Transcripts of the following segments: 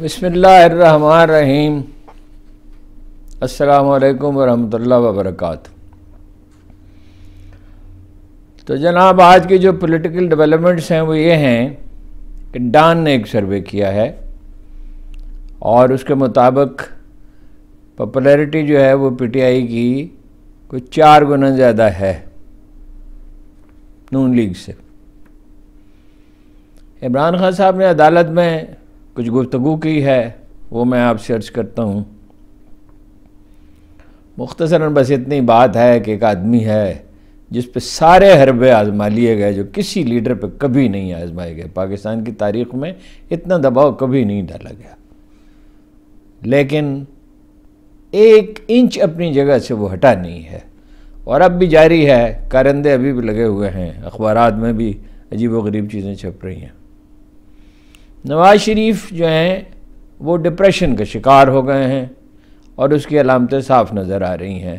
बसमीम अल्लाम वरहमल वबरक तो जनाब आज की जो पॉलिटिकल डेवलपमेंट्स हैं वो ये हैं कि डान ने एक सर्वे किया है और उसके मुताबिक पॉपुलैरिटी जो है वो पीटीआई की कुछ चार गुना ज़्यादा है नून लीग से इमरान खान साहब ने अदालत में कुछ गुफ्तु की है वो मैं आपसे अर्ज करता हूँ मुख्तसर बस इतनी बात है कि एक आदमी है जिस पर सारे हरबे आजमा लिए गए जो किसी लीडर पर कभी नहीं आजमाए गए पाकिस्तान की तारीख में इतना दबाव कभी नहीं डाला गया लेकिन एक इंच अपनी जगह से वो हटा नहीं है और अब भी जारी है कारंदे अभी भी लगे हुए हैं अखबार में भी अजीब व गरीब चीज़ें छप रही हैं नवाज शरीफ जो हैं वो डिप्रेशन का शिकार हो गए हैं और उसकी अलामतें साफ नज़र आ रही हैं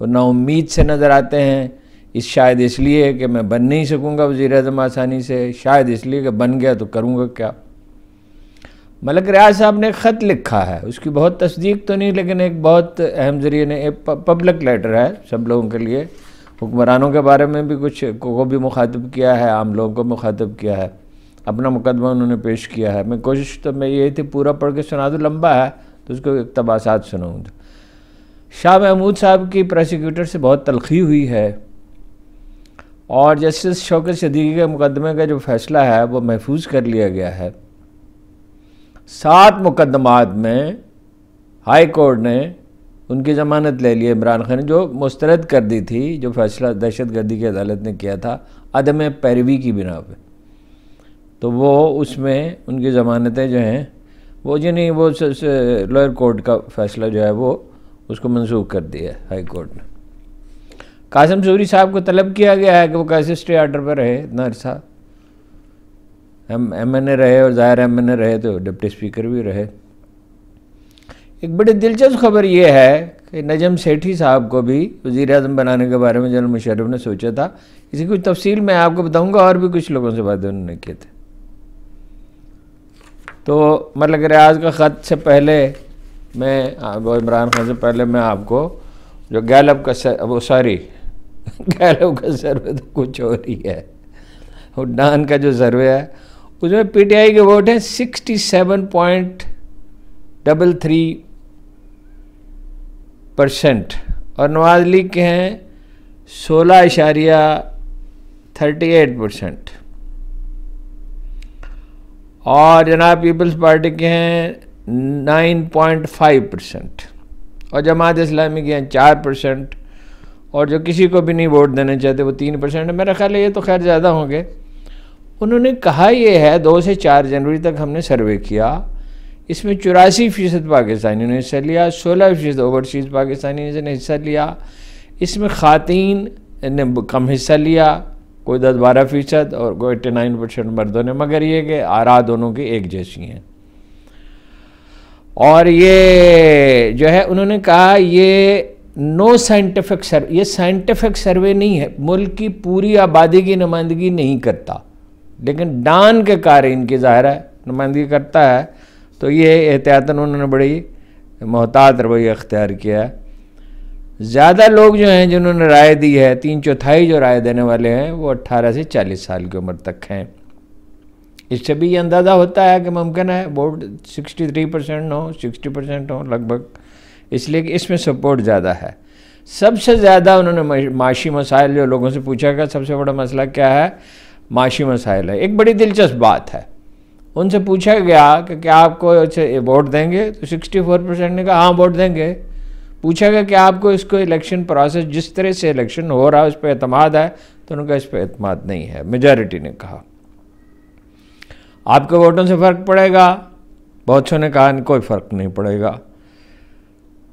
वो नाउमीद से नज़र आते हैं इस शायद इसलिए कि मैं बन नहीं सकूंगा वज़ी अजम आसानी से शायद इसलिए कि बन गया तो करूँगा क्या मलक रियाज साहब ने ख़त लिखा है उसकी बहुत तस्दीक तो नहीं लेकिन एक बहुत अहम ज़रिए ने एक पब्लिक लेटर है सब लोगों के लिए हुक्मरानों के बारे में भी कुछ को भी मुखातब किया है आम लोगों को मुखातब किया है अपना मुकदमा उन्होंने पेश किया है मैं कोशिश तो मैं यही थी पूरा पढ़ के सुना दूँ लंबा है तो उसको एक तबासात सुनाऊँ शाह महमूद साहब की प्रोसिक्यूटर से बहुत तलखी हुई है और जस्टिस शौकत सदीकी के मुकदमे का जो फैसला है वो महफूज कर लिया गया है सात मुकदमात में हाई कोर्ट ने उनकी ज़मानत ले ली इमरान खान जो मुस्तरद कर दी थी जो फैसला दहशत गर्दी की अदालत ने किया था अदम पैरवी की बिना पर तो वो उसमें उनकी ज़मानतें जो हैं वो जी नहीं वो लोअर कोर्ट का फैसला जो है वो उसको मंसूख कर दिया है हाई कोर्ट ने कासम सूरी साहब को तलब किया गया है कि वो कैसे स्टे आर्डर पर रहे इतना अरसा हम एम एन ए रहे और ज़ाहिर एम एन ए रहे तो डिप्टी स्पीकर भी रहे एक बड़ी दिलचस्प खबर ये है कि नजम सेठी साहब को भी वज़ी अजम बनाने के बारे में जनरल मुशरफ ने सोचा था इसकी कुछ तफसील मैं आपको बताऊँगा और भी कुछ लोगों से बातें उन्होंने किए थे तो मतलब रियाज का ख़त से पहले मैं हाँ, वो इमरान खान से पहले मैं आपको जो गैलब का सर वो सॉरी गैलब का सर्वे तो कुछ और ही है उड्डान का जो सर्वे है उसमें पीटीआई के वोट हैं sixty seven point double three percent और नवाज लीग के हैं सोलह इशारिया थर्टी एट परसेंट और जनाब पीपल्स पार्टी के हैं 9.5 परसेंट और जमात इस्लामी के हैं चार परसेंट और जो किसी को भी नहीं वोट देना चाहते वो तीन परसेंट मेरा ख्याल है ये तो खैर ज़्यादा होंगे उन्होंने कहा ये है दो से चार जनवरी तक हमने सर्वे किया इसमें चौरासी फ़ीसद पाकिस्तानियों ने हिस्सा लिया सोलह फ़ीसद ओवरसीज़ पाकिस्तानी ने हिस्सा लिया इसमें ख़ातन ने कम हिस्सा लिया कोई दस बारह फ़ीसद और कोई एट्टी नाइन परसेंट मर्दों ने मगर ये कि आरा दोनों की एक जैसी हैं और ये जो है उन्होंने कहा ये नो साइंटिफिक सर्वे ये साइंटिफिक सर्वे नहीं है मुल्क की पूरी आबादी की नुमाइंदगी नहीं करता लेकिन डान के कार्य इनकी ज़ाहिर है नुमाइंदगी करता है तो ये एहतियातन उन्होंने बड़ी मोहतात रवैया अख्तियार किया है ज़्यादा लोग जो हैं जिन्होंने राय दी है तीन चौथाई जो राय देने वाले हैं वो 18 से 40 साल की उम्र तक हैं इससे भी ये अंदाज़ा होता है कि मुमकिन है वोट 63 परसेंट हो 60 परसेंट हो लगभग इसलिए कि इसमें सपोर्ट ज़्यादा है सबसे ज़्यादा उन्होंने माशी मसाइल जो लोगों से पूछा गया सबसे बड़ा मसला क्या है माशी मसाइल है एक बड़ी दिलचस्प बात है उनसे पूछा गया कि क्या आपको वोट देंगे तो फोर परसेंट ने कहा हाँ वोट देंगे पूछा गया कि आपको इसको इलेक्शन प्रोसेस जिस तरह से इलेक्शन हो रहा है उस पर अतमाद है तो उनका इस पर अतमाद नहीं है मेजॉरिटी ने कहा आपके वोटों से फ़र्क पड़ेगा बहुत सौ ने कहा कोई फ़र्क नहीं पड़ेगा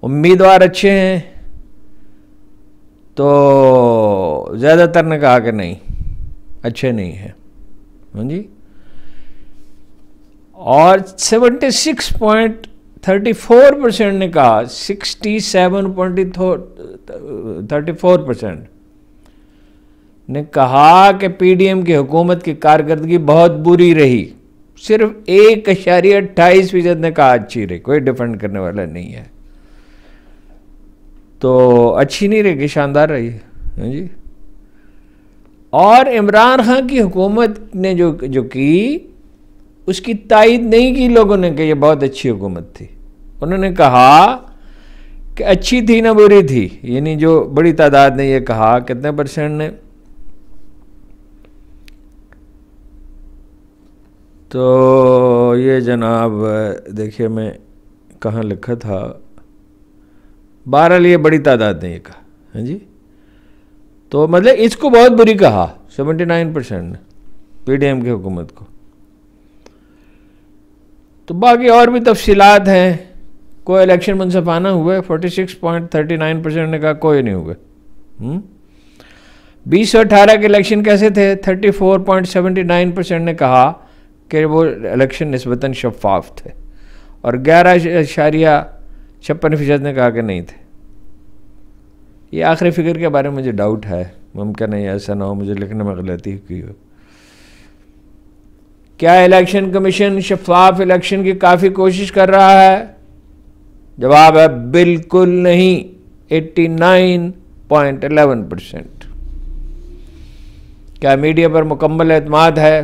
उम्मीदवार अच्छे हैं तो ज़्यादातर ने कहा कि नहीं अच्छे नहीं हैं हाँ जी और सेवेंटी सिक्स पॉइंट 34 परसेंट ने कहा 67.34 परसेंट ने कहा कि पीडीएम की हुकूमत की कारकर्दगी बहुत बुरी रही सिर्फ एक अशारी अट्ठाईस फीसद ने कहा अच्छी रही कोई डिफेंड करने वाला नहीं है तो अच्छी नहीं रही शानदार रही है हाँ जी और इमरान खान की हुकूमत ने जो जो की उसकी तायद नहीं की लोगों ने कि यह बहुत अच्छी हुकूमत थी उन्होंने कहा कि अच्छी थी ना बुरी थी यानी जो बड़ी तादाद ने यह कहा कितने परसेंट ने तो ये जनाब देखिए मैं कहाँ लिखा था बहरहाल ये बड़ी तादाद ने यह कहा हाँ जी तो मतलब इसको बहुत बुरी कहा सेवेंटी नाइन परसेंट ने पी डी एम की हुकूमत को तो बाकी और भी तफसीत हैं कोई इलेक्शन मनसफाना हुए नाइन परसेंट ने कहा कोई नहीं हुए हम्म? बीस सौ अट्ठारह के इलेक्शन कैसे थे thirty four point seventy nine percent ने कहा कि वो इलेक्शन नस्बता शफाफ थे और ग्यारह इशारिया छप्पन फीसद ने कहा कि नहीं थे ये आखिरी फिक्र के बारे में मुझे डाउट है मुमकिन है ऐसा ना हो मुझे लिखने में गलती की हो क्या इलेक्शन कमीशन शफाफ इलेक्शन की काफ़ी कोशिश कर रहा है जवाब है बिल्कुल नहीं 89.11 परसेंट क्या मीडिया पर मुकम्मल अतमाद है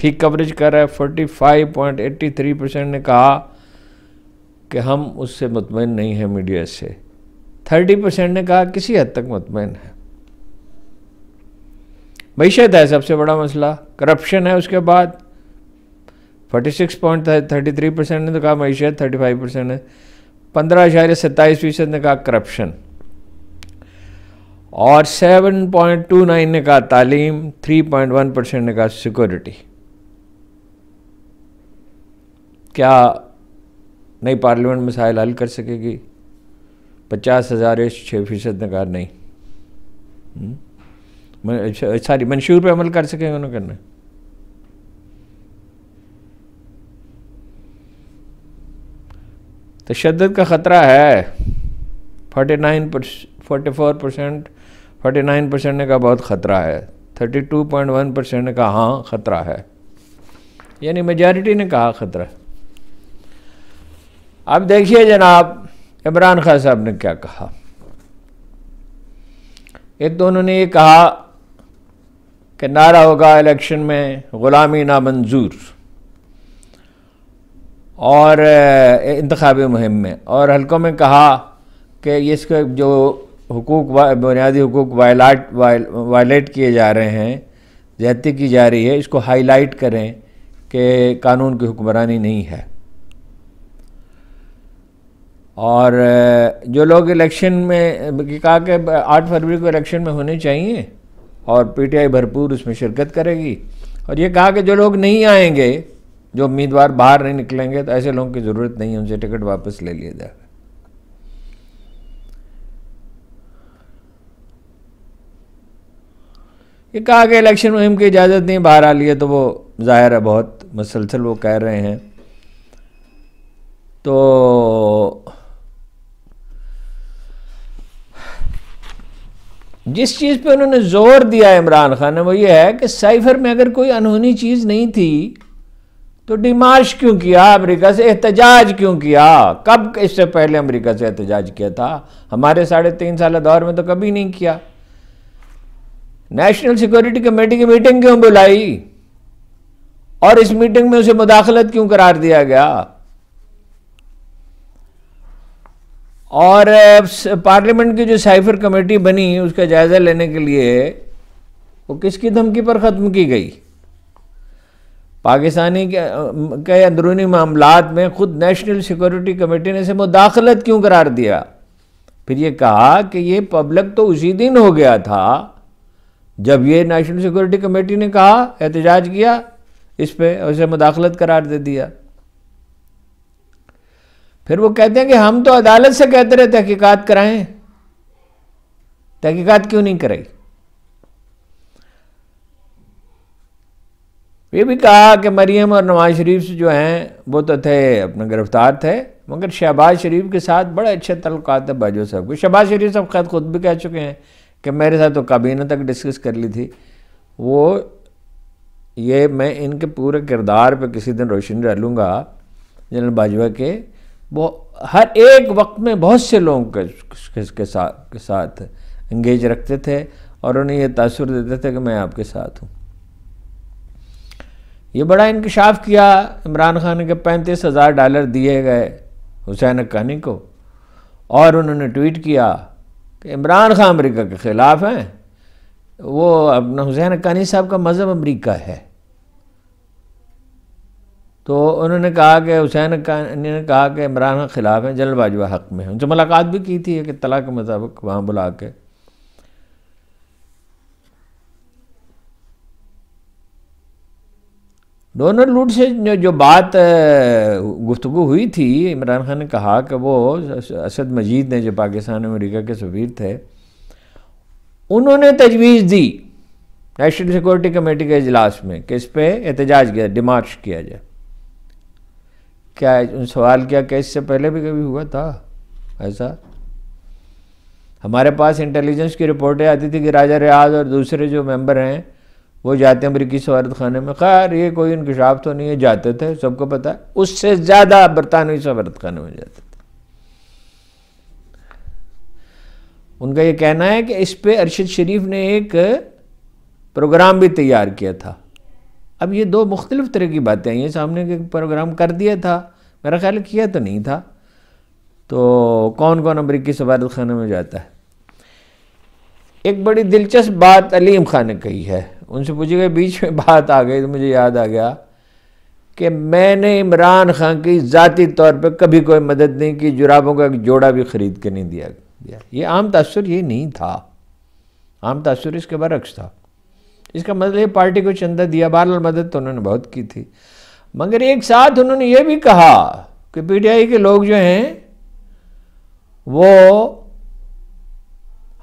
ठीक कवरेज कर रहा है 45.83 परसेंट ने कहा कि हम उससे मुतमिन नहीं हैं मीडिया से 30 परसेंट ने कहा किसी हद तक मुतमिन है मीशत है सबसे बड़ा मसला करप्शन है उसके बाद forty six point thirty three percent ने तो कहा मीशत थर्टी फाइव परसेंट है पंद्रह इशारे सत्ताईस फीसद ने कहा करप्शन और सेवन पॉइंट टू नाइन ने कहा तालीम थ्री पॉइंट वन परसेंट ने कहा सिक्योरिटी क्या नई पार्लियामेंट मिसाइल हल कर सकेगी पचास हज़ार छः फीसद ने कहा नहीं सॉरी हम्म? अच्छा, मंशूर पे अमल कर सकेंगे उन्होंने करना तशद का ख़तरा है forty nine forty four percent forty nine percent ने कहा बहुत ख़तरा है thirty two point one percent हाँ, ने कहा हाँ ख़तरा है यानी मेजॉरिटी ने कहा ख़तरा अब देखिए जनाब इमरान खान साहब ने क्या कहा एक तो उन्होंने ये कहा कि नारा होगा इलेक्शन में ग़ुलामी नामंजूर और इंतब मुहिम में और हल्कों में कहा कि इसके जो हकूक बुनियादी हकूक वायलाट वायलेट किए जा रहे हैं ज्यादती की जा रही है इसको हाईलाइट करें कि कानून की हुक्मरानी नहीं है और जो लोग इलेक्शन में कहा कि आठ फरवरी को इलेक्शन में होने चाहिए और पीटीआई भरपूर उसमें शिरकत करेगी और ये कहा कि जो लोग नहीं आएंगे जो उम्मीदवार बाहर नहीं निकलेंगे तो ऐसे लोगों की ज़रूरत नहीं है उनसे टिकट वापस ले लिया जाएगा ये कहा कि इलेक्शन मुहिम की इजाज़त नहीं बाहर आ लिए तो वो ज़ाहिर है बहुत मुसलसल वो कह रहे हैं तो जिस चीज़ पे उन्होंने ज़ोर दिया इमरान खान ने वो ये है कि साइफर में अगर कोई अनहोनी चीज़ नहीं थी तो डिमार्श क्यों किया अमेरिका से एहतजाज क्यों किया कब इससे पहले अमेरिका से एहतजाज किया था हमारे साढ़े तीन साल दौर में तो कभी नहीं किया नेशनल सिक्योरिटी कमेटी की मीटिंग क्यों बुलाई और इस मीटिंग में उसे मुदाखलत क्यों करार दिया गया और पार्लियामेंट की जो साइफर कमेटी बनी उसका जायज़ा लेने के लिए वो किसकी धमकी पर ख़त्म की गई पाकिस्तानी के अंदरूनी मामला में ख़ुद नेशनल सिक्योरिटी कमेटी ने इसे मुदाखलत क्यों करार दिया फिर ये कहा कि ये पब्लिक तो उसी दिन हो गया था जब ये नेशनल सिक्योरिटी कमेटी ने कहा एहतजाज किया इस पर उसे मुदाखलत करार दे दिया फिर वो कहते हैं कि हम तो अदालत से कहते रहे तहकीकात कराएं तहकीकात क्यों नहीं कराई ये भी कहा कि मरीम और नवाज शरीफ से जो हैं वो तो थे अपने गिरफ्तार थे मगर शहबाज शरीफ के साथ बड़े अच्छे तल्क थे बाजो साहब को शहबाज शरीफ साहब खैर खुद भी कह चुके हैं कि मेरे साथ तो काबीना तक डिस्कस कर ली थी वो ये मैं इनके पूरे किरदार पे किसी दिन रोशन डालूँगा जनरल बाजवा के वो हर एक वक्त में बहुत से लोगों के, के साथ के साथ इंगेज रखते थे और उन्हें यह तासर देते थे कि मैं आपके साथ हूँ ये बड़ा इंकशाफ किया इमरान खान के पैंतीस हज़ार डॉलर दिए गए हुसैन अक्कानी को और उन्होंने ट्वीट किया कि इमरान खान अमरीका के ख़िलाफ़ हैं वो अपना हुसैन अक्कानी साहब का मज़हब अमरीका है तो उन्होंने कहा कि हुसैन अक्कानी ने कहा कि इमरान खान ख़िलाफ़ हैं जल्द बाजवा हक़ में उनसे मुलाकात भी की थी कि तला के मुताबिक वहाँ बुला के डोनर लूट से जो जो बात गुफ्तु हुई थी इमरान खान ने कहा कि वो असद मजीद ने जो पाकिस्तान अमेरिका के सफीर थे उन्होंने तजवीज़ दी नेशनल सिक्योरिटी कमेटी के अजलास में कि इस पर एहतजाज किया डिमार्च किया जाए क्या उन सवाल किया कि इससे पहले भी कभी हुआ था ऐसा हमारे पास इंटेलिजेंस की रिपोर्टें आती थी कि राजा रियाज और दूसरे जो मेंबर हैं वो जाते हैं अमरीकी खाना में खैर ये कोई इनकशाफ तो नहीं है जाते थे सबको पता है उससे ज़्यादा बरतानवी खाने में जाते थे उनका ये कहना है कि इस पर अरशद शरीफ ने एक प्रोग्राम भी तैयार किया था अब ये दो मुख्तलिफ तरह की बातें आई हैं सामने के प्रोग्राम कर दिया था मेरा ख्याल किया तो नहीं था तो कौन कौन अमरीकी सफारत खाने में जाता है एक बड़ी दिलचस्प बात अलीम खान ने कही है उनसे पूछे गए बीच में बात आ गई तो मुझे याद आ गया कि मैंने इमरान खान की ज़ाती तौर पर कभी कोई मदद नहीं की जुराबों का एक जोड़ा भी ख़रीद के नहीं दिया गया ये आम तसर ये नहीं था आम तसर इसके बरक्स था इसका मतलब ये पार्टी को चंदा दिया बार मदद तो उन्होंने बहुत की थी मगर एक साथ उन्होंने ये भी कहा कि पीटीआई के लोग जो हैं वो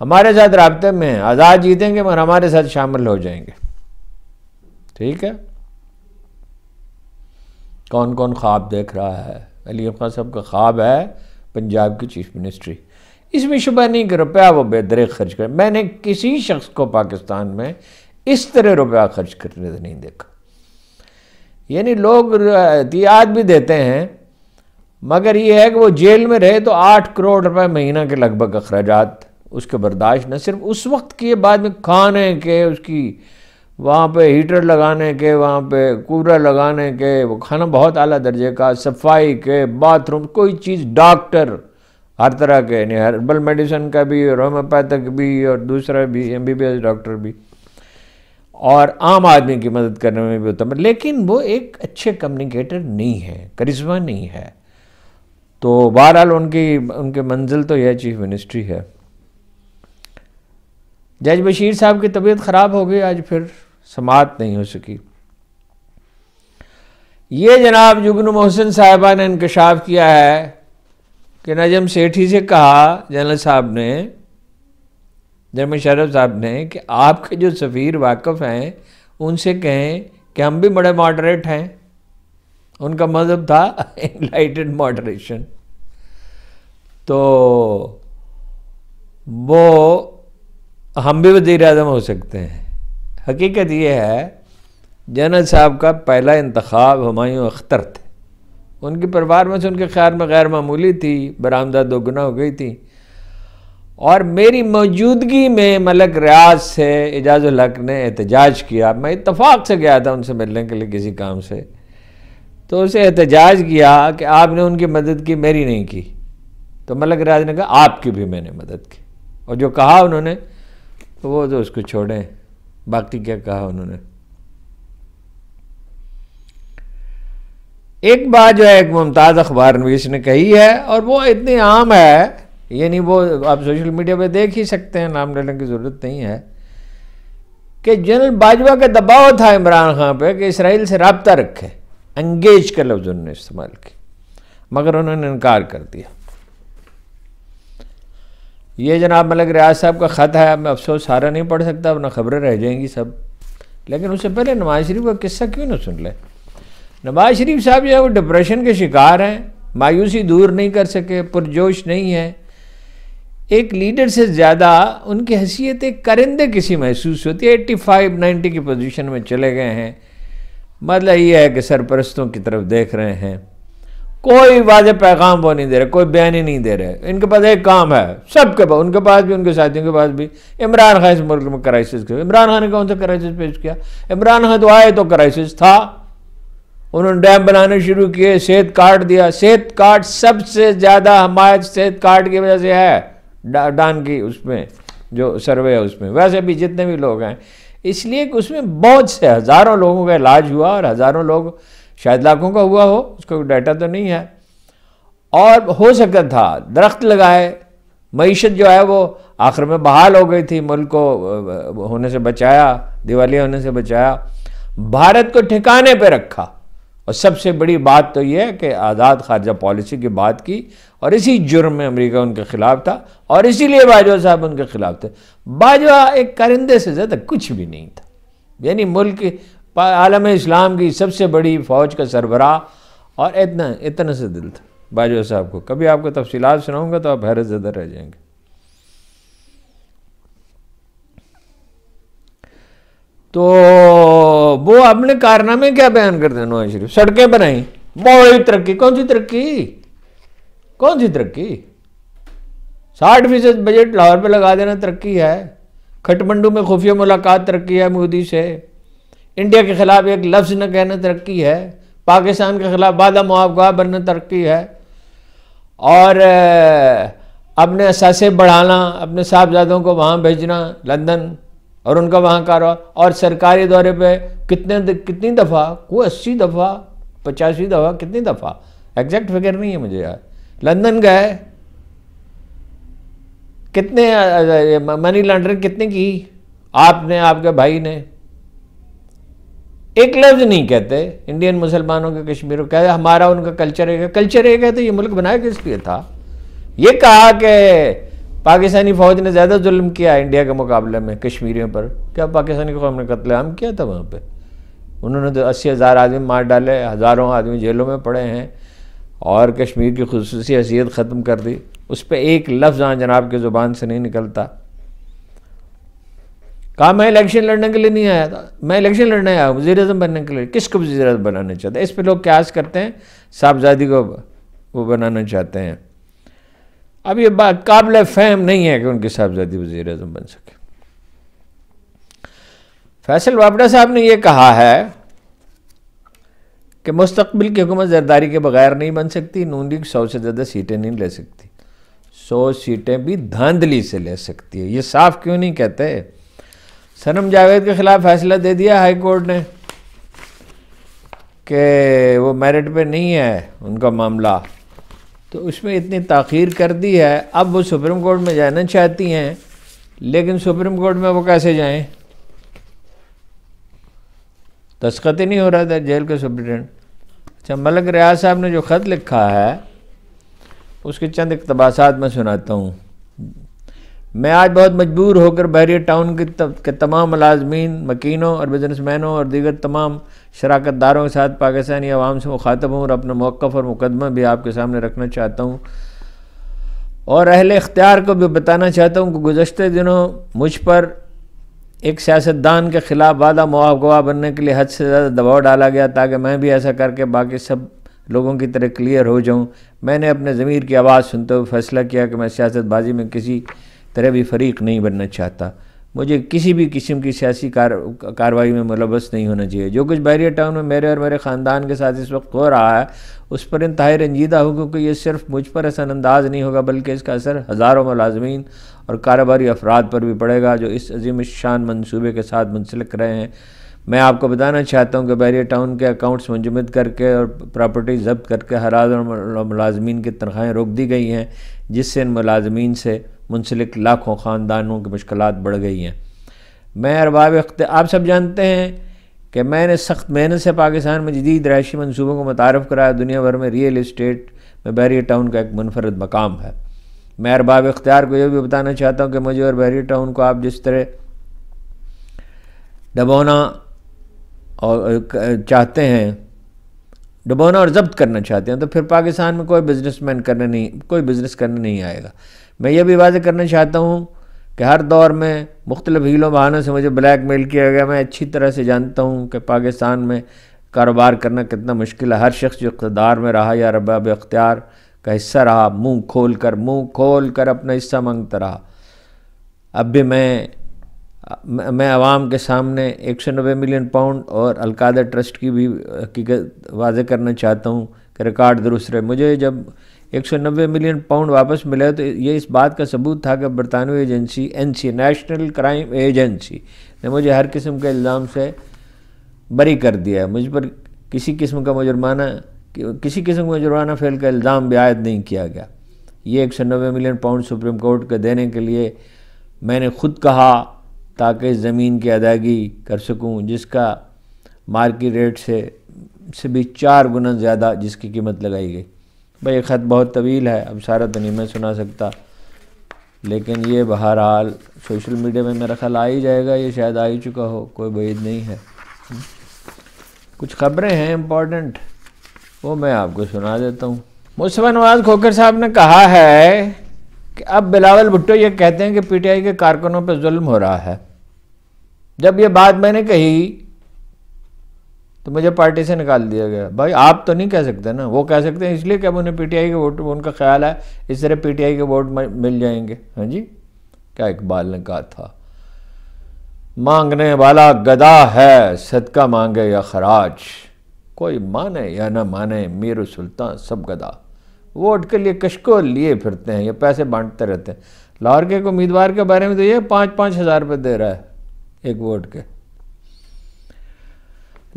हमारे साथ रबते में हैं आज़ाद जीतेंगे मगर हमारे साथ शामिल हो जाएंगे ठीक है कौन कौन ख्वाब देख रहा है अली खान साहब का ख्वाब है पंजाब की चीफ मिनिस्ट्री इसमें शुभ नहीं कि रुपया वो बेदरे खर्च कर मैंने किसी शख्स को पाकिस्तान में इस तरह रुपया खर्च करने नहीं देखा यानी लोग एहतियात भी देते हैं मगर ये है कि वो जेल में रहे तो आठ करोड़ रुपए महीना के लगभग अखराज उसके बर्दाश्त न सिर्फ उस वक्त के बाद में खाने के उसकी वहाँ पे हीटर लगाने के वहाँ पे कूलर लगाने के वो खाना बहुत आला दर्जे का सफाई के बाथरूम कोई चीज़ डॉक्टर हर तरह के यानी हर्बल मेडिसिन का भी और होम्योपैथिक भी और दूसरा भी M B B S doctor भी और आम आदमी की मदद करने में भी होता है लेकिन वो एक अच्छे कम्युनिकेटर नहीं है करिश्मा नहीं है तो बहरहाल उनकी उनके मंजिल तो यह चीफ मिनिस्ट्री है जज बशीर साहब की तबीयत ख़राब हो गई आज फिर समात नहीं हो सकी ये जनाब जुगन मोहसिन साहबा ने इंकशाफ किया है कि नजम सेठी से कहा जनरल साहब ने जनरल शरफ साहब ने कि आपके जो सफ़ीर वाकफ़ हैं उनसे कहें कि हम भी बड़े मॉडरेट हैं उनका मज़हब मतलब था इनलाइटेड मॉडरेशन तो वो हम भी वजीर अजम हो सकते हैं हकीकत ये है जनरल साहब का पहला इंतखब हमायूं अख्तर थे उनकी परिवार में से उनके ख्याल में गैर मामूली थी बरामदा दोगुना हो गई थी और मेरी मौजूदगी में मलक रियाज से एजाज हक ने एहतजाज किया मैं इतफाक़ से गया था उनसे मिलने के लिए किसी काम से तो उसे एहतजाज किया कि आपने उनकी मदद की मेरी नहीं की तो मलक रियाज ने कहा आपकी भी मैंने मदद की और जो कहा उन्होंने तो वो तो उसको छोड़ें बाकी क्या कहा उन्होंने एक बात जो है एक मुमताज़ अखबार नवीस ने कही है और वो इतनी आम है यानी वो आप सोशल मीडिया पे देख ही सकते हैं नाम लेने की ज़रूरत नहीं है कि जनरल बाजवा का दबाव था इमरान खान पे कि इसराइल से रबता रखे एंगेज के लफ्ज़ उन्होंने इस्तेमाल किया मगर उन्होंने इनकार कर दिया ये जनाब मलिक रियाज साहब का ख़त है मैं अफसोस सारा नहीं पढ़ सकता वरना खबरें रह जाएंगी सब लेकिन उससे पहले नवाज शरीफ का किस्सा क्यों ना सुन लें नवाज शरीफ साहब जो है वो डिप्रेशन के शिकार हैं मायूसी दूर नहीं कर सके पुरजोश नहीं है एक लीडर से ज़्यादा उनकी हैसियत एक करिंदे किसी महसूस होती है एट्टी फाइव नाइन्टी की पोजिशन में चले गए हैं मतलब ये है कि सरपरस्तों की तरफ देख रहे हैं कोई वाज पैगाम वो नहीं दे रहे कोई बयान ही नहीं दे रहे इनके पास एक काम है सबके पास उनके पास भी उनके साथियों के पास भी इमरान खान इस मुल्क में क्राइसिस किया इमरान खान ने कौन सा क्राइसिस पेश किया इमरान खान तो आए तो क्राइसिस था उन्होंने डैम बनाने शुरू किए सेहत कार्ड दिया सेहत कार्ड सबसे ज़्यादा हमायत सेहत कार्ड की वजह से है डान की उसमें जो सर्वे है उसमें वैसे भी जितने भी लोग हैं इसलिए कि उसमें बहुत से हज़ारों लोगों का इलाज हुआ और हज़ारों लोग शायद लाखों का हुआ हो उसका डाटा तो नहीं है और हो सकता था दरख्त लगाए मीशत जो है वो आखिर में बहाल हो गई थी मुल्क को होने से बचाया दिवालिया होने से बचाया भारत को ठिकाने पर रखा और सबसे बड़ी बात तो यह है कि आज़ाद खारजा पॉलिसी की बात की और इसी जुर्म में अमेरिका उनके ख़िलाफ़ था और इसीलिए बाजवा साहब उनके ख़िलाफ़ थे बाजवा एक कारिंदे से ज़्यादा कुछ भी नहीं था यानी मुल्क आलम इस्लाम की सबसे बड़ी फ़ौज का सरबरा और इतना इतना से दिल था बाजवा साहब को कभी आपको तफसीलात सुनाऊंगा तो आप हैरत ज़दा रह जाएंगे तो वो अपने कारनामे क्या बयान करते हैं नवाज शरीफ सड़कें बनाई बड़ी तरक्की कौन सी तरक्की कौन सी तरक्की साठ फीसद बजट लाहौर पे लगा देना तरक्की है खटमंडू में खुफिया मुलाकात तरक्की है मोदी से इंडिया के ख़िलाफ़ एक लफ्ज़ न कहना तरक्की है पाकिस्तान के ख़िलाफ़ वादा मुआवगा बनना तरक्की है और अपने असासे बढ़ाना अपने साहबजादों को वहाँ भेजना लंदन और उनका वहाँ कारोबार और सरकारी दौरे पे कितने कितनी दफ़ा कोई अस्सी दफ़ा पचासी दफ़ा कितनी दफ़ा एग्जैक्ट फिगर नहीं है मुझे यार लंदन गए कितने मनी लॉन्ड्रिंग कितने की आपने आपके भाई ने एक लफ्ज नहीं कहते इंडियन मुसलमानों के कश्मीर कहते हमारा उनका कल्चर एक कल्चर एक है तो ये मुल्क बनाया किस लिए था ये कहा कि पाकिस्तानी फौज ने ज़्यादा जुल्म किया इंडिया के मुकाबले में कश्मीरियों पर क्या पाकिस्तानी कौम ने कत्लेआम किया था वहाँ पर उन्होंने तो अस्सी हज़ार आदमी मार डाले हज़ारों आदमी जेलों में पड़े हैं और कश्मीर की खसूसी हैसियत ख़त्म कर दी उस पर एक लफ्ज़ हाँ जनाब की ज़ुबान से नहीं निकलता कहा मैं इलेक्शन लड़ने के लिए नहीं आया था मैं इलेक्शन लड़ने आया वजी अजम बनने के लिए किसको वजी अजम बनाना चाहते हैं इस पर लोग क्यास करते हैं साहबजादी को वो बनाना चाहते हैं अब ये बात काबिल फहम नहीं है कि उनकी साहबजादी वजीर अजम बन सके फैसल वापडा साहब ने यह कहा है कि मुस्तबिल की हुकूमत जरदारी के बगैर नहीं बन सकती नून लीग सौ से ज़्यादा सीटें नहीं ले सकती सौ सीटें भी धांधली से ले सकती है ये साफ क्यों नहीं कहते सनम जावेद के ख़िलाफ़ फैसला दे दिया हाई कोर्ट ने कि वो मेरिट पे नहीं है उनका मामला तो उसमें इतनी तखीर कर दी है अब वो सुप्रीम कोर्ट में जाना चाहती हैं लेकिन सुप्रीम कोर्ट में वो कैसे जाएं दस्खत ही नहीं हो रहा था जेल के सुप्रिटेंडेंट अच्छा मलक रियाज साहब ने जो ख़त लिखा है उसके चंद इकतबास मैं सुनाता हूँ मैं आज बहुत मजबूर होकर बहरिया टाउन के, त, के तमाम मलाजमीन मकीनों और बिजनेसमैनों और दीगर तमाम शराकत दारों के साथ पाकिस्तानी आवाम से मुखातब हूँ और अपना मौक़ और मुकदमा भी आपके सामने रखना चाहता हूँ और अहल इख्तियार को भी बताना चाहता हूँ कि गुजशत दिनों मुझ पर एक सियासतदान के ख़िलाफ़ वादा मुआवगवा बनने के लिए हद से ज़्यादा दबाव डाला गया ताकि मैं भी ऐसा करके बाकी सब लोगों की तरह क्लियर हो जाऊँ मैंने अपने ज़मीर की आवाज़ सुनते हुए फैसला किया कि मैं सियासतबाजी में किसी तरह भी फरीक नहीं बनना चाहता मुझे किसी भी किस्म की सियासी कार कार्रवाई में मुलवस नहीं होना चाहिए जो कुछ बैरिया टाउन में मेरे और मेरे ख़ानदान के साथ इस वक्त हो रहा है उस पर इंतहाई रंजीदा हो क्योंकि ये सिर्फ मुझ पर असरानंदाज नहीं होगा बल्कि इसका असर हज़ारों मुलाजमीन और कारोबारी अफराद पर भी पड़ेगा जो इस अजीम शान मनसूबे के साथ मुंसलिक रहे हैं मैं आपको बताना चाहता हूँ कि बैरिया टाउन के अकाउंट्स मंजमद करके और प्रॉपर्टी जब्त करके हराज और मुलाजमीन की तनख्वाहें रोक दी गई हैं जिससे इन मुलाजमीन से मुंसलिक लाखों ख़ानदानों की मुश्किल बढ़ गई हैं मैं अरबाब आप सब जानते हैं कि मैंने सख्त मेहनत से पाकिस्तान में जदीद रहायशी मनसूबों को मुतारफ़ कराया दुनिया भर में रियल इस्टेट में बहरी टाउन का एक मुनफरद मकाम है मैं अरबाब इख्तियार को यह भी बताना चाहता हूँ कि मुझे और बहरी टाउन को आप जिस तरह डबोना और चाहते हैं डुबाना और जब्त करना चाहते हैं तो फिर पाकिस्तान में कोई बिजनेसमैन करने नहीं कोई बिज़नेस करने नहीं आएगा मैं ये भी वाजह करना चाहता हूँ कि हर दौर में मुख्तलिफ हीलों बहानों से मुझे ब्लैक मेल किया गया मैं अच्छी तरह से जानता हूँ कि पाकिस्तान में कारोबार करना कितना मुश्किल है हर शख्स जो इकतदार में रहा या रबाब अख्तियार का हिस्सा रहा मुँह खोल कर मुँह खोल कर अपना हिस्सा मांगता रहा अब भी मैं मैं आवाम के सामने एक सौ नबे मिलियन पाउंड और अलकादा ट्रस्ट की भी हकीकत वाज करना चाहता हूँ कि रिकॉर्ड दुरुस्त रहे मुझे जब एक सौ नब्बे मिलियन पाउंड वापस मिले तो ये इस बात का सबूत था कि बरतानवी agency N C national crime agency ने मुझे हर किस्म के इल्ज़ाम से बरी कर दिया है मुझ पर किसी किस्म का कि, किसी किस्म का मुजुर्माना फेल का इल्ज़ाम भी आयद नहीं किया गया ये एक सौ नब्बे मिलियन पाउंड सुप्रीम कोर्ट को देने के लिए मैंने खुद कहा ताकि ज़मीन की अदायगी कर सकूँ जिसका मार्केट रेट से से भी चार गुना ज़्यादा जिसकी कीमत लगाई गई भाई ये ख़त बहुत तवील है अब सारा तो नहीं मैं सुना सकता लेकिन ये बहरहाल सोशल मीडिया में मेरा ख्याल आ ही जाएगा ये शायद आ ही चुका हो कोई बैद नहीं है कुछ खबरें हैं इम्पॉर्टेंट वो मैं आपको सुना देता हूँ मुस्तफ़ा नवाज खोकर साहब ने कहा है कि अब बिलावल भुट्टो ये कहते हैं कि पीटीआई के कारकुनों पर जुल्म हो रहा है जब ये बात मैंने कही तो मुझे पार्टी से निकाल दिया गया भाई आप तो नहीं कह सकते ना वो कह सकते हैं इसलिए क्या उन्हें पीटीआई के वोट उनका ख्याल है इस तरह पीटीआई के वोट मिल जाएंगे हाँ जी क्या इकबाल ने कहा था मांगने वाला गदा है सदका मांगे या खराज कोई माने या ना माने मीर सुल्तान सब गदा वोट के लिए कशको लिए फिरते हैं या पैसे बांटते रहते हैं लाहौर के एक उम्मीदवार के बारे में तो ये पाँच पाँच हज़ार रुपये दे रहा है एक वोट के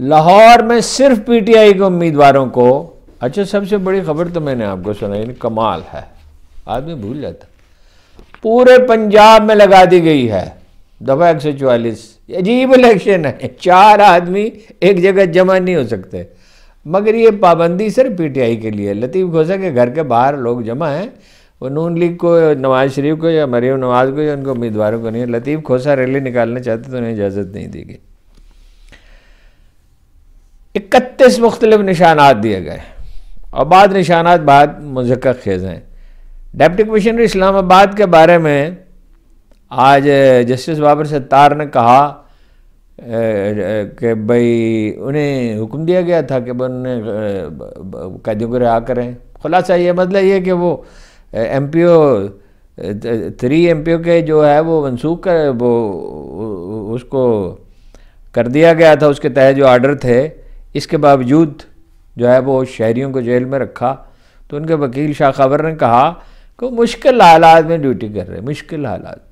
लाहौर में सिर्फ पीटीआई के उम्मीदवारों को अच्छा सबसे बड़ी खबर तो मैंने आपको सुनाई कमाल है आदमी भूल जाता पूरे पंजाब में लगा दी गई है दफा एक सौ चवालीस अजीब इलेक्शन है चार आदमी एक जगह जमा नहीं हो सकते मगर ये पाबंदी सिर्फ पीटीआई के लिए लतीफ़ घोसा के घर के बाहर लोग जमा हैं वो नून लीग को नवाज शरीफ को या मरीम नवाज को या उनके उम्मीदवारों को नहीं लतीफ़ खोसा रैली निकालना चाहते तो उन्हें इजाज़त नहीं दी गई इकतीस मुख्तलिफ निशानात दिए गए और बाद निशानात बाद मुजक् खेज हैं डेप्टी कमिश्नर इस्लामाबाद के बारे में आज जस्टिस बाबर सत्तार ने कहा कि भाई उन्हें हुक्म दिया गया था कि उन्हें कैदियों को रिहा करें खुलासा ये मतलब ये कि वो M P O three M P O के जो है वो मनसूख कर वो उसको कर दिया गया था उसके तहत जो आर्डर थे इसके बावजूद जो है वो शहरीों को जेल में रखा तो उनके वकील शाह खबर ने कहा कि मुश्किल हालात में ड्यूटी कर रहे मुश्किल हालात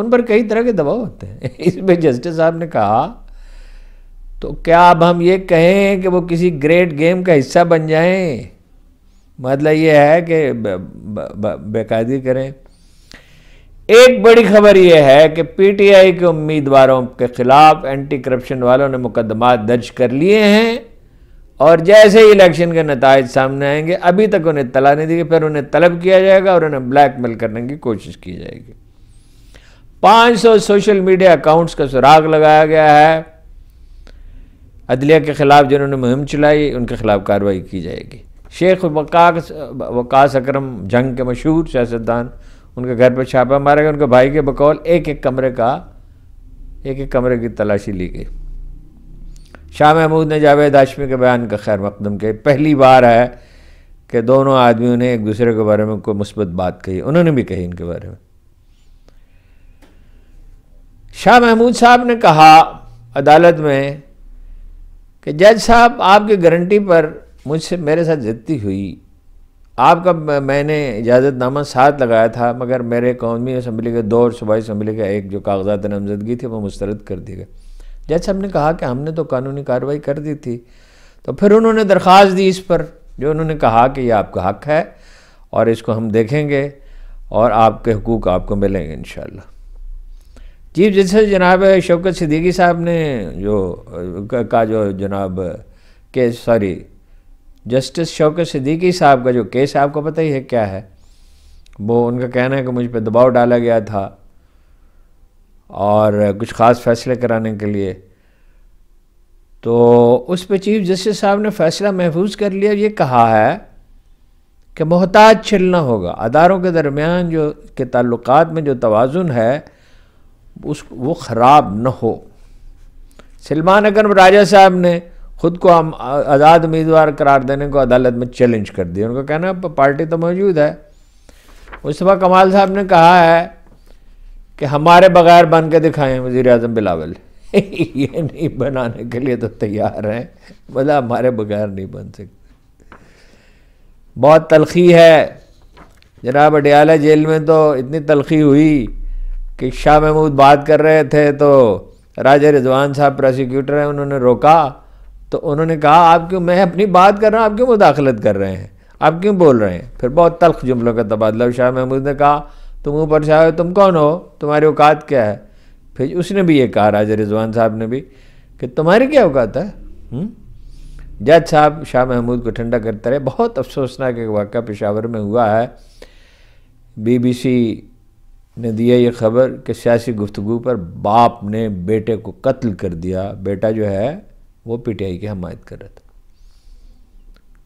उन पर कई तरह के दबाव होते हैं इसमें जस्टिस साहब ने कहा तो क्या अब हम ये कहें कि वो किसी ग्रेट गेम का हिस्सा बन जाएं मतलब ये है कि बेकायदगी करें एक बड़ी खबर यह है कि पीटीआई के उम्मीदवारों के खिलाफ एंटी करप्शन वालों ने मुकदमा दर्ज कर लिए हैं और जैसे ही इलेक्शन के नतज सामने आएंगे अभी तक उन्हें तला नहीं दी फिर उन्हें तलब किया जाएगा और उन्हें ब्लैकमेल करने की कोशिश की जाएगी 500 सोशल मीडिया अकाउंट्स का सुराग लगाया गया है अदलिया के खिलाफ जिन्होंने मुहिम चलाई उनके खिलाफ कार्रवाई की जाएगी शेख वकास वकास अकरम जंग के मशहूर सियासतदान उनके घर पर छापा मारा गया उनके भाई के बकौल एक एक कमरे का एक एक कमरे की तलाशी ली गई शाह महमूद ने जावेद हाशमी के बयान का खैर मकदम के पहली बार है कि दोनों आदमियों ने एक दूसरे के बारे में कोई मुस्बत बात कही उन्होंने भी कही इनके बारे में शाह महमूद साहब ने कहा अदालत में कि जज साहब आपकी गारंटी पर मुझसे मेरे साथ जद्दी हुई आपका मैंने इजाज़तनामा साथ लगाया था मगर मेरे कौमी असम्बली के दो और सूबाई असम्बली का एक जो कागजात नामजदगी थी वो मुस्तरद कर दी गई जज साहब ने कहा कि हमने तो कानूनी कार्रवाई कर दी थी तो फिर उन्होंने दरख्वास्त दी इस पर जो उन्होंने कहा कि ये आपका हक है और इसको हम देखेंगे और आपके हकूक़ आपको मिलेंगे इन चीफ जस्टिस जनाब शौकत सिद्दीकी साहब ने जो का जो जनाब के सॉरी जस्टिस शौकत सिद्दीकी साहब का जो केस है आपको पता ही है क्या है वो उनका कहना है कि मुझ पर दबाव डाला गया था और कुछ ख़ास फैसले कराने के लिए तो उस पर चीफ जस्टिस साहब ने फैसला महफूज कर लिया ये कहा है कि मोहताज छिलना होगा अदारों के दरमियान जो के तल्लक में जो तोज़ुन है उस वो ख़राब न हो सलमान अकरम राजा साहब ने खुद को हम आज़ाद उम्मीदवार करार देने को अदालत में चैलेंज कर दिया उनका कहना पार्टी तो मौजूद है उस वक्त कमाल साहब ने कहा है कि हमारे बगैर बन के दिखाएं वज़ी अजम बिलावल ये नहीं बनाने के लिए तो तैयार हैं मतलब हमारे बगैर नहीं बन सकते बहुत तलखी है जनाब अडियाला जेल में तो इतनी तलखी हुई कि शाह महमूद बात कर रहे थे तो राजा रिजवान साहब प्रोसिक्यूटर हैं उन्होंने रोका तो उन्होंने कहा आप क्यों मैं अपनी बात कर रहा हूँ आप क्यों मुदाखलत कर रहे हैं आप क्यों बोल रहे हैं फिर बहुत तलख जुमलों का तबादला शाह महमूद ने कहा तुम ऊपर शाह तुम कौन हो तुम्हारी औकात क्या है फिर उसने भी ये कहा राजा रिजवान साहब ने भी कि तुम्हारी क्या औकात है हम्म? जज साहब शाह महमूद को ठंडा करते रहे बहुत अफसोसनाक एक वाक़ पेशावर में हुआ है बीबीसी ने दिया ये खबर कि सियासी गुफ्तु पर बाप ने बेटे को कत्ल कर दिया बेटा जो है वो पीटीआई की हमायत कर रहा था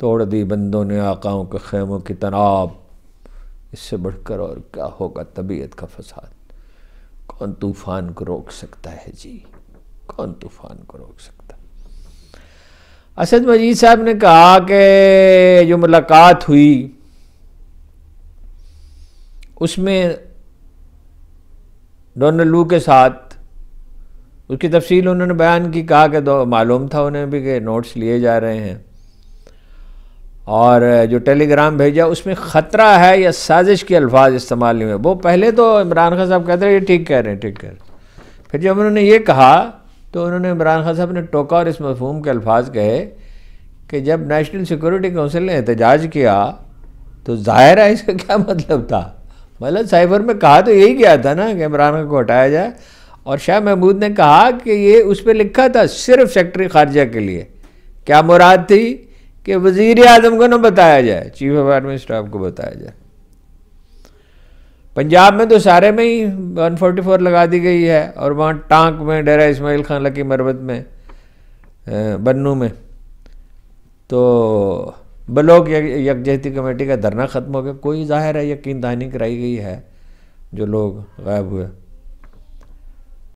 तोड़ दी बंदों ने आकाओं के खेमों की तनाव इससे बढ़कर और क्या होगा तबीयत का फसाद कौन तूफ़ान को रोक सकता है जी कौन तूफ़ान को रोक सकता है असद मजीद साहब ने कहा कि जो मुलाकात हुई उसमें डोनल्ड लू के साथ उसकी तफसील उन्होंने बयान की कहा कि दो मालूम था उन्हें भी कि नोट्स लिए जा रहे हैं और जो टेलीग्राम भेजा उसमें ख़तरा है या साजिश के अल्फाज इस्तेमाल नहीं हुए वो पहले तो इमरान खान साहब कहते रहे ये ठीक कह रहे हैं ठीक कह रहे हैं फिर जब उन्होंने ये कहा तो उन्होंने इमरान खान साहब ने टोका और इस मफहूम के अल्फाज कहे कि जब नेशनल सिक्योरिटी काउंसिल ने एहतजाज किया तो ज़ाहिर है इसका क्या मतलब था मतलब साइबर में कहा तो यही गया था ना कि इमरान खान को हटाया जाए और शाह महमूद ने कहा कि ये उस पर लिखा था सिर्फ सेक्रटरी खारजा के लिए क्या मुराद थी कि वज़ी आजम को ना बताया जाए चीफ ऑफ आर्मी स्टाफ को बताया जाए पंजाब में तो सारे में ही 144 लगा दी गई है और वहाँ टांक में डेरा इसमाइल खान लकी मरबत में बन्नू में तो ब्लॉक यकजहती कमेटी का धरना ख़त्म हो गया कोई जाहिर है यकीन दहानी कराई गई है जो लोग गायब हुए